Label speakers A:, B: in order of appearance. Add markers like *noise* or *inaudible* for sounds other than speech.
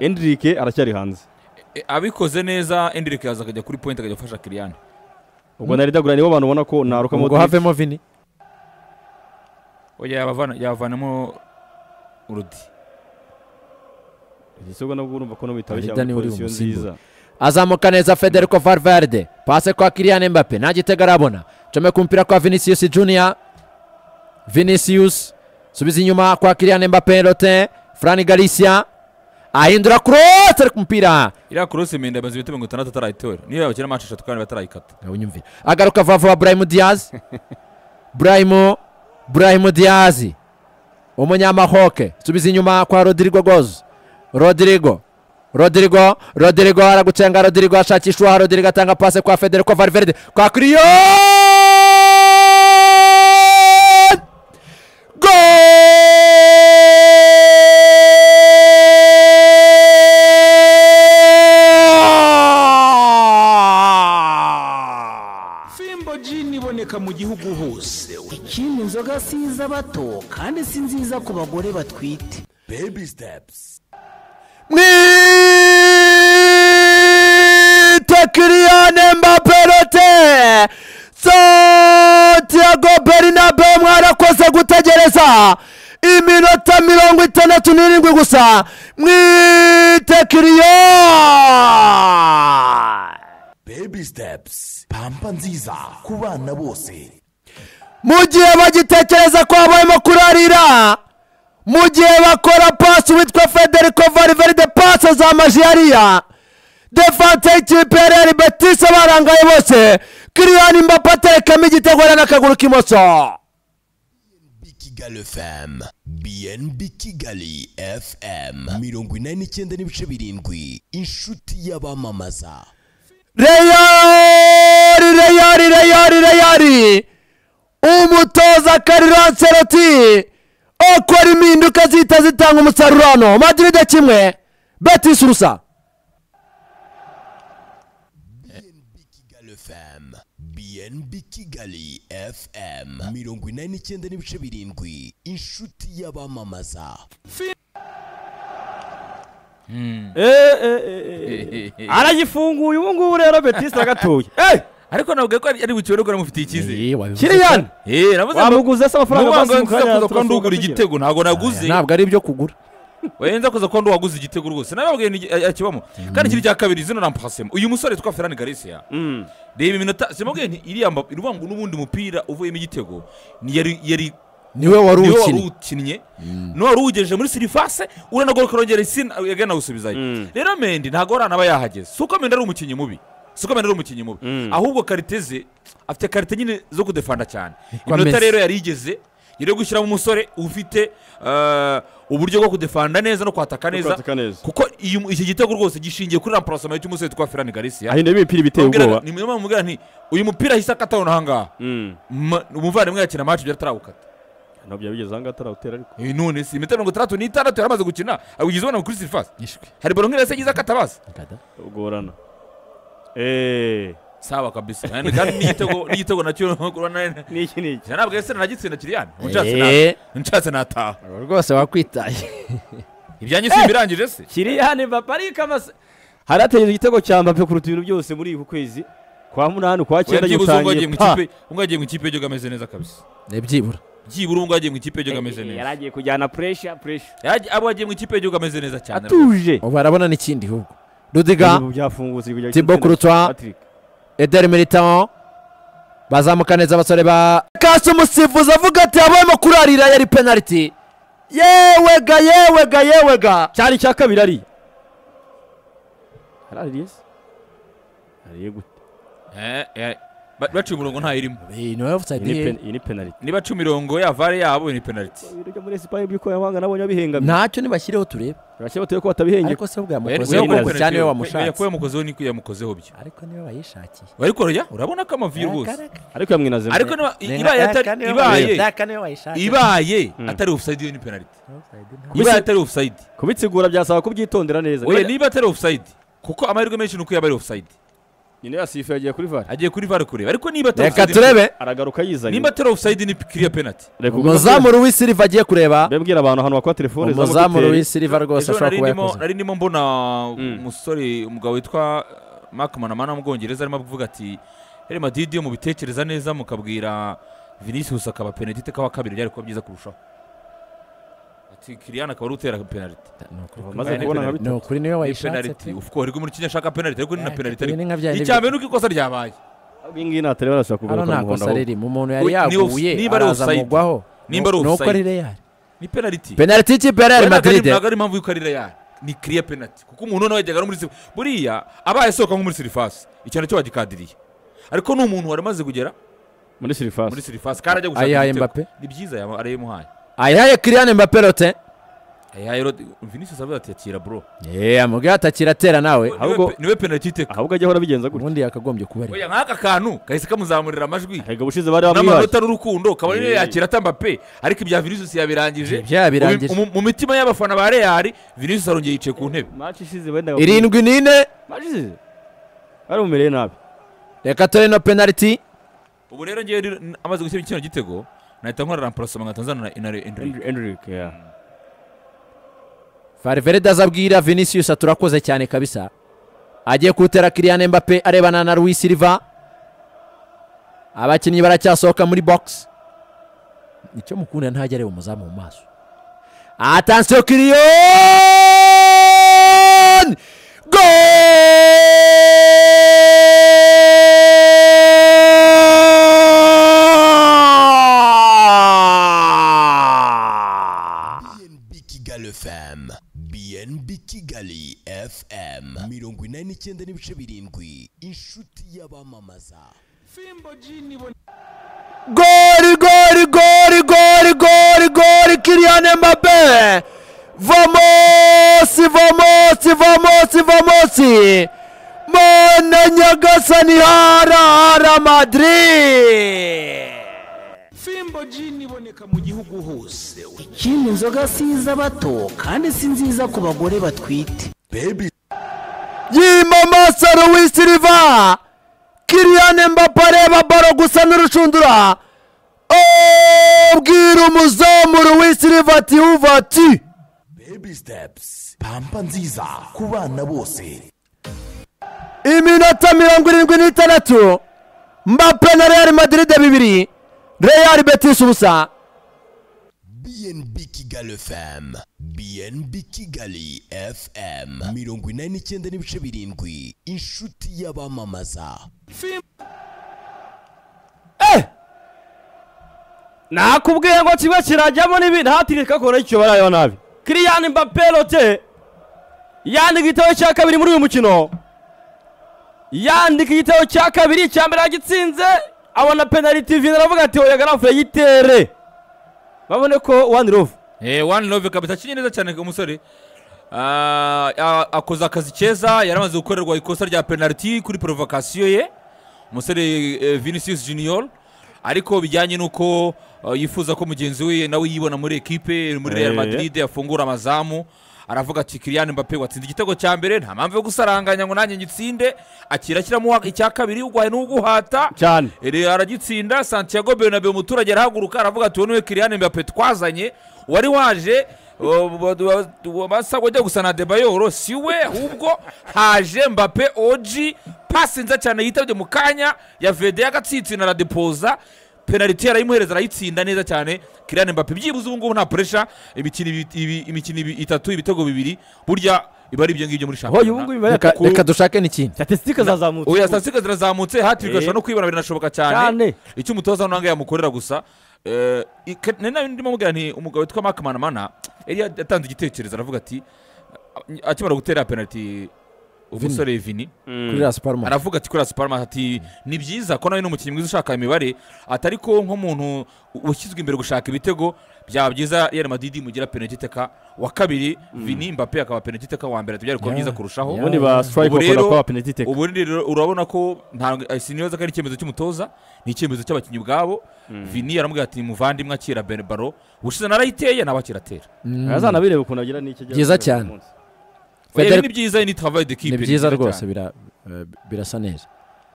A: endirike aracyari hanze e, e, abikoze neza endirike yaza akajya kuri point akajya gufasha kiriyani ubwo na ridagura nibo
B: bantu ubona ko naruka ubwo havemo vini
A: oya yavanamo urudi igisego nabwo urumva ko n'ubitaba cyangwa pozisiyo nziza
B: azamuka neza federico valverde pase kwa kiriyani mbape nta gitego arabona comeka umupira kwa vinicius junior vinicius subiza inyuma kwa Kylian Mbappe Lotin Fran Garcia
A: ahindura cross ari kumpira ira cross imenda bazi ibitego mirongo itandatu atarayitora niyo yakira match eshatu kandi batarayikata unyumvira
B: agaruka vuba wa Brahim Diaz *laughs* Brahim Brahim Diaz umunyamahoke subiza inyuma kwa Rodrigo Goz Rodrigo Rodrigo Rodrigo aragucenga Rodrigo ashakishwa Rodrigo atanga pase kwa Federico Valverde kwa Crion
C: nziza bato kandi si nziza ku bagore batwite bebi sitepusi mwita kiriyane mbaperote santiago berinabe mwarakoze gutegereza iminota mirongo itandatu n'irindwi gusa mwite kiriyane bebi sitepusi pampa nziza ku bana bose mu gihe bagitekereza ko habayemo kurarira mu gihe bakora pasi witwa federico valverde pasi za majiyariya defante y'ikipe ya betise barangaye bose kiriyani mbappe aterekamo igitego n'akaguru k'imoso BNB Kigali FM mirongo inani n'icyenda n'ibice birindwi inshuti y'abamamaza
A: Real Real Real
C: umutoza karira seroti okora impinduka zihita zitanga umusaruro hano madiride kimwe betisi urusa BNB Kigali FM mirongo inani n'icyenda n'ibice birindwi inshuti y'abamamaza
A: hmm. eh, eh, eh, *laughs* aragifunguye ubu ngubu rero betisi agatuye ariko ntabwo ko ari bukibone ko namufitiye icyizere kiriyani wamuguze se amafaranga amaze maze mukanya kuza ndugura igitego ntabwo naguze ntabwo ari ibyo kugura *laughs* wenda kuza ko waguze igitego rwose nawe nababwiye akibamo mm. kandi ikintu cya kabiri izina rampasemo uyu musore witwa ferani garisiya mm. reba iminota simubwiye nti iriya rubangu n'ubundi mupira uvuyemo igitego yari niwe wari uwukinnye niwe wari uwugejeje mm. muri sirifase uranagoboka urongera isi yagenda gusubizayo rero mende ntabwo warana aba yahageze si uko mende ari umukinnyi mubi siko mbere ari umukinnyi mubi mm. ahubwo kariteze afite karite nyine zo kudefanda cyane iminota rero yari igeze rero gushyiramo umusore ufite eh, uburyo bwo kudefanda neza no kwataka neza kuko iki gitego rwose gishingiye kuri ramparasoma cy'umusore witwa ferani garisiya ahinda imipira ibiteye ubwoba ni niyo mubwira nti uyu mupira ahise akataho n'ahangaha mm. umuvandimwe yakina amacu byari atarawukata ntabwo byaba bigeze ahangaha atarawutera ariko eh, none si imitero mirongo itandatu n'itandatu yari amaze gukina awugize ubona kuri sirifasi hari baro nk'iyo yase agize akatabaza gorana Eh. sawa kabisa yani kandi *laughs* niyitego niyitego nacyo kurana niki niki nabwo ese nagitsinda kiriyane unshatse na unshatse eh. nataha
B: rwose wakwitaye
A: ibyanyu si birangije se kiriyane papa ariko amase harategereje igitego cya mbappe kuruta ibintu byose muri iki kwezi kwa munani kwa cyenda gitangiye ungagiye mu ikipe y'igihugu ameze neza kabisa byibura byibura ubungubu mu ikipe y'igihugu ameze eh, neza yaragiye kujyana puresha puresha abo agiye mu ikipe y'igihugu ameze neza cyane
B: atuje ubu arabona n'ikindi hubwo rudiga
A: tibo kurutwa
B: ederi militao bazamuka neza abasore ba
C: kasi umusifuzi avuga ati habayemo kurarira yari penaliti yewega yewega yewega cyari icya kabiri ari
B: araririye
A: se ariye gute eh, eh, baciye umurongo ntayirimo iyi ni penaliti niba aciye imirongo ya vare yabo ni penaliti ibiryo
B: muri esipanye by'ikoranabuhanga nabo nyabihengamye ntacyo nibashyireho turebe bashyiraho turebe ko batabihengeye ariko se bwa mukozi cyane iyo wamushatse yakuye mukozeho
A: niko yamukozeho byo ariko niba bayishakiye ariko rya urabona ko amavi rwose ariko yamwinaze ariko ibaye ibaye ibaye atari ofusayidi hmm. ni penaliti ibaye atari ofusayidi kubitsigura byasaba kubyitondera neza niba atari ofusayidi kuko amahirwe menshi ni uko yaba ari ofusayidi nyine yasifuye agiye kuri vare agiye kuri vare kureba ariko niba tero reka turebe aragaruka yizanye niba tero ofusayidi ni pikiriya penati umuzamuru
B: w'isiliva agiye kureba mbibwira abantu
A: hano bakora telefone umuzamuru w'isiliva rwose ashobora kuba yakoze nari ndimo mbona mm. umusore umugabo witwa uh, mark manamana w'umubwongereza arimo avuga ati rero madidi mubitekereza neza mukabwira vinicius akaba penaliti kawa kabiri byari kuba byiza kurushaho penaliti kiriyana akaba ari utera penaliti amaze kubona nka bitatu ni ukuri niwe wayishatse pe ufuko wari muri kimwe ashaka penaliti ariko ni na penaliti ariko icya nuko ikosa ryabaye
B: iyi ngiyi ntatari barashobora kugaruka mu muhondo nta kosa ririmo umuntu yari yaguye araza amugwaho nimba ari ofusayidi ni uko ari reyari ni penaliti penaliti y'ikipe ya ari madiride ntabwo ari
A: impamvu y'uko ari reyari ni kiriya penaliti kuko umuntu noneho yajyaga no muri buriya abaye asohoka nko muri sirifasi icyo nacyo bagikadiriye ariko ni umuntu wari amaze kugera muri sirifasi muri sirifasi karajya gushaka ibitego ni byiza arayimuhaye
B: ayaye Kylian Mbappé Rotin
A: ayaye Vinicius abe atakira bro
B: eh amubwira atakira atera nawe ahubwo niwe penalty iteka ahubwo ajya hora bigenza gutya ubundi yakagombye kuba ari
A: oya nk'aka kantu kahise kamuzamurira amajwi ahega bushize bari bamwe bamwihaye n'amanota n'urukundo kabone niyo eh. yakira ta Mbappé ariko ibya Vinicius yabirangije ibya birangije mu mitima y'abafana ba Real Vinicius arongeye yicaye ku ntebe match ishize wenda irindwi nine match
B: ishize ari umereye nabi reka tore no penalty
A: ubu rero ngiye amaze gushyira ikintu gitego naita nkora rampurasomanga tanzania na enrique yeah.
B: Mm. azabwira vinicius aturakoze cyane kabisa agiye kuwutera kiriyane mbappe arebana na louis silva abakinnyi baracyasohoka muri box icyo mukunda ntajya areba umuzamu mu maso atansiyo kiriyoni
C: indi kigali fm mirongo inani n'icyenda n'ibice birindwi inshuti y'abamamaza fimbo jini gori gori gori gori goli mbappe vamosi vamosi vamosi vamosi mwana nyagasa ni hara madrid fimbo jini iboneka mu gihugu hose ikindi inzoga si iza bato kandi si nziza ku bagore batwite bebi yimama saruwi siriva kiriyane mbapa areba baro gusa n'urushundura ubwira umuzamuru w'isiriva ati uva bebi sitepusi pampa nziza ku bana bose iminota mirongo irindwi n'itandatu mbape na real madiride bibiri real betisi ubusa BNB Kigali FM BNB Kigali FM mirongo inani n'icyenda n'ibice birindwi inshuti y'abamamaza eh! nakubwiye ngo kimwe kirajyamo n'ibindi hatiri kakora icyo barayo nabi kiriyani mbappe yandika igitabo cya kabiri muri uyu mukino yandika igitabo cya kabiri cya mbere yagitsinze abona penaliti vini aravuga ati oya garafu yayitere babone ko one love
A: eh one love kabisa kinyi neza cyane umusore ah, akoze akazi keza yaramaze gukorerwa ikosa rya penalty kuri provocation ye umusore eh, Vinicius Junior ariko bijyanye n'uko eh, yifuza ko mugenzi we nawe yibona muri ekipe muri Real eh. Madrid afungura amazamu aravuga ati kiriyani mbappe watsinze igitego cya mbere nta mpamvu yo gusaranganya ngo nanjye ngitsinde akira ashyiramo icya kabiri urwaye n'uguhata cyane aragitsinda santiago bernabe umuturage arahaguruka aravuga ati wowe kiriyani mbappe twazanye wari waje basabwa ujya gusa na debayoro si we ahubwo haje mbappe oji pasi nziza cyane yitabye mu kanya ya vede y'agatsitsi na radipoza penaliti yarayimuhereza arayitsinda neza cyane kiriyane mbappe byibuze ubu ngubu nta pressure imikino itatu ibitego bibiri burya iba ari ibyo ngibyo muri shampiyona ubu ngubu reka reka
B: dushake n'ikintu statisitike
A: zirazamutse oya statisitike zirazamutse hati bigashobora eh. no kwibona biranashoboka cyane icyo umutoza hano yamukorera gusa eh, nari ndimo mubwira nti umugabo witwa mark manamana yari yatanze igitekerezo aravuga ati akimara gutera penaliti umusore vini mm. kuri rasiparuma aravuga ati kuri rasiparuma ati ni byiza ko nawe ni umukinnyi mwiza ushaka imibare atari ko nk'umuntu ushyizwe imbere gushaka ibitego byaba byiza yari madidi mugira penaliti wa kabiri mm. vini mbappe akaba penaliti wa mbere tubyari kuba byiza kurushaho ubundi ba sitirayike bakunda kuba penaliti ubundi ubu rero urabona ko eh, siniyoza ko ari icyemezo cy'umutoza ni icyemezo cy'abakinnyi ubwabo mm. vini yaramubwira ati muvandimwe akira baro ubushize narayiteye nawe akiratera azanabireba ukuntu agira n'icyo byiza cyane
B: ni byiza ni travail de kipe ni byiza rwose birasa neza